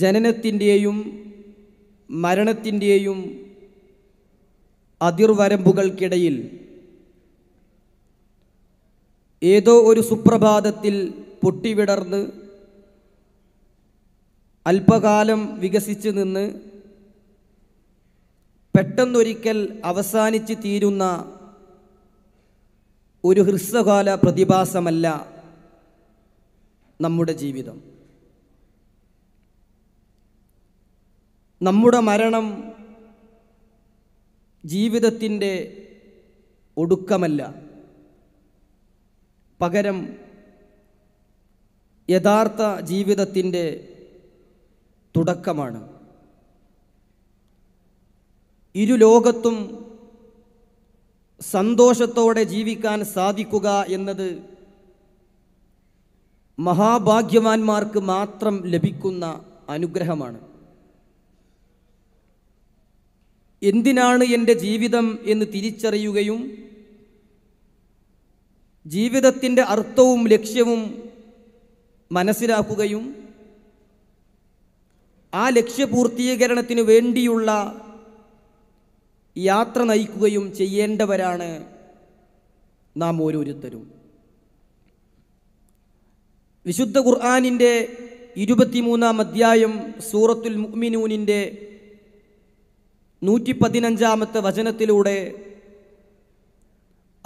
ജനനത്തിൻ്റെയും മരണത്തിൻ്റെയും അതിർവരമ്പുകൾക്കിടയിൽ ഏതോ ഒരു സുപ്രഭാതത്തിൽ പൊട്ടിവിടർന്ന് അല്പകാലം വികസിച്ച് നിന്ന് പെട്ടെന്നൊരിക്കൽ അവസാനിച്ച് തീരുന്ന ഒരു ഹ്രസ്വകാല പ്രതിഭാസമല്ല നമ്മുടെ ജീവിതം നമ്മുടെ മരണം ജീവിതത്തിൻ്റെ ഒടുക്കമല്ല പകരം യഥാർത്ഥ ജീവിതത്തിൻ്റെ തുടക്കമാണ് ഇരു ലോകത്തും സന്തോഷത്തോടെ ജീവിക്കാൻ സാധിക്കുക എന്നത് മഹാഭാഗ്യവാന്മാർക്ക് മാത്രം ലഭിക്കുന്ന അനുഗ്രഹമാണ് എന്തിനാണ് എൻ്റെ ജീവിതം എന്ന് തിരിച്ചറിയുകയും ജീവിതത്തിൻ്റെ അർത്ഥവും ലക്ഷ്യവും മനസ്സിലാക്കുകയും ആ ലക്ഷ്യപൂർത്തീകരണത്തിന് വേണ്ടിയുള്ള യാത്ര നയിക്കുകയും ചെയ്യേണ്ടവരാണ് നാം ഓരോരുത്തരും വിശുദ്ധ ഖുർആാനിൻ്റെ ഇരുപത്തിമൂന്നാം അധ്യായം സൂറത്തുൽ മുഅ്മിനൂനിൻ്റെ നൂറ്റി പതിനഞ്ചാമത്തെ വചനത്തിലൂടെ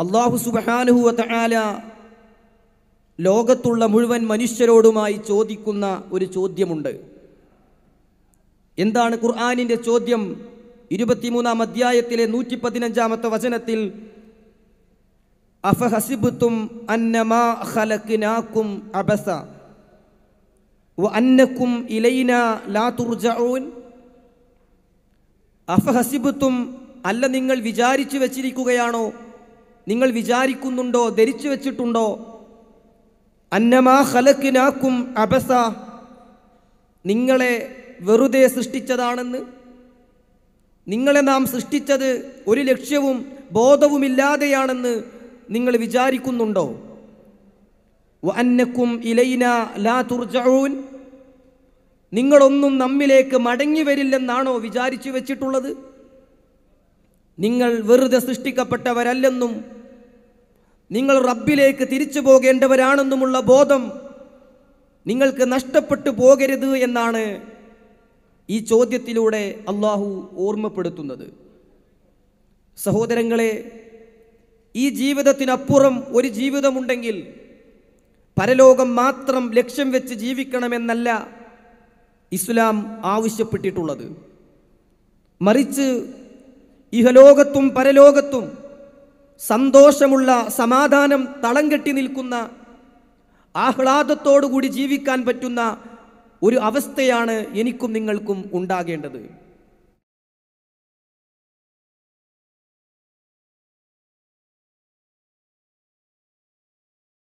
അള്ളാഹു സുബാനുഹുവ തആല ലോകത്തുള്ള മുഴുവൻ മനുഷ്യരോടുമായി ചോദിക്കുന്ന ഒരു ചോദ്യമുണ്ട് എന്താണ് ഖുർആാനിൻ്റെ ചോദ്യം ഇരുപത്തിമൂന്നാം അധ്യായത്തിലെ നൂറ്റി പതിനഞ്ചാമത്തെ വചനത്തിൽ അഫഹസിബുത്തും അന്നമാ അബസ വ ലാ തുർജഊൻ അഫഹസിബുത്തും അല്ല നിങ്ങൾ വിചാരിച്ചു വച്ചിരിക്കുകയാണോ നിങ്ങൾ വിചാരിക്കുന്നുണ്ടോ ധരിച്ചു വച്ചിട്ടുണ്ടോ അന്നമാ ഹലക്കിനാക്കും അബസ നിങ്ങളെ വെറുതെ സൃഷ്ടിച്ചതാണെന്ന് നിങ്ങളെ നാം സൃഷ്ടിച്ചത് ഒരു ലക്ഷ്യവും ബോധവുമില്ലാതെയാണെന്ന് നിങ്ങൾ വിചാരിക്കുന്നുണ്ടോ അന്നക്കും ഇലൈന ലാ തുർജഊൻ നിങ്ങളൊന്നും നമ്മിലേക്ക് മടങ്ങി വരില്ലെന്നാണോ വിചാരിച്ചു വെച്ചിട്ടുള്ളത് നിങ്ങൾ വെറുതെ സൃഷ്ടിക്കപ്പെട്ടവരല്ലെന്നും നിങ്ങൾ റബ്ബിലേക്ക് തിരിച്ചു പോകേണ്ടവരാണെന്നുമുള്ള ബോധം നിങ്ങൾക്ക് നഷ്ടപ്പെട്ടു പോകരുത് എന്നാണ് ഈ ചോദ്യത്തിലൂടെ അള്ളാഹു ഓർമ്മപ്പെടുത്തുന്നത് സഹോദരങ്ങളെ ഈ ജീവിതത്തിനപ്പുറം ഒരു ജീവിതമുണ്ടെങ്കിൽ പരലോകം മാത്രം ലക്ഷ്യം വെച്ച് ജീവിക്കണമെന്നല്ല ഇസ്ലാം ആവശ്യപ്പെട്ടിട്ടുള്ളത് മറിച്ച് ഇഹലോകത്തും പരലോകത്തും സന്തോഷമുള്ള സമാധാനം തളം കെട്ടി നിൽക്കുന്ന ആഹ്ലാദത്തോടുകൂടി ജീവിക്കാൻ പറ്റുന്ന ഒരു അവസ്ഥയാണ് എനിക്കും നിങ്ങൾക്കും ഉണ്ടാകേണ്ടത്